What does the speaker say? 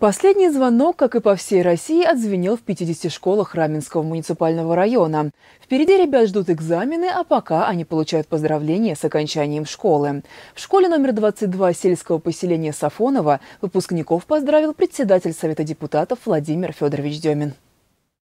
Последний звонок, как и по всей России, отзвенел в 50 школах Раменского муниципального района. Впереди ребят ждут экзамены, а пока они получают поздравления с окончанием школы. В школе номер 22 сельского поселения Сафонова выпускников поздравил председатель Совета депутатов Владимир Федорович Демин.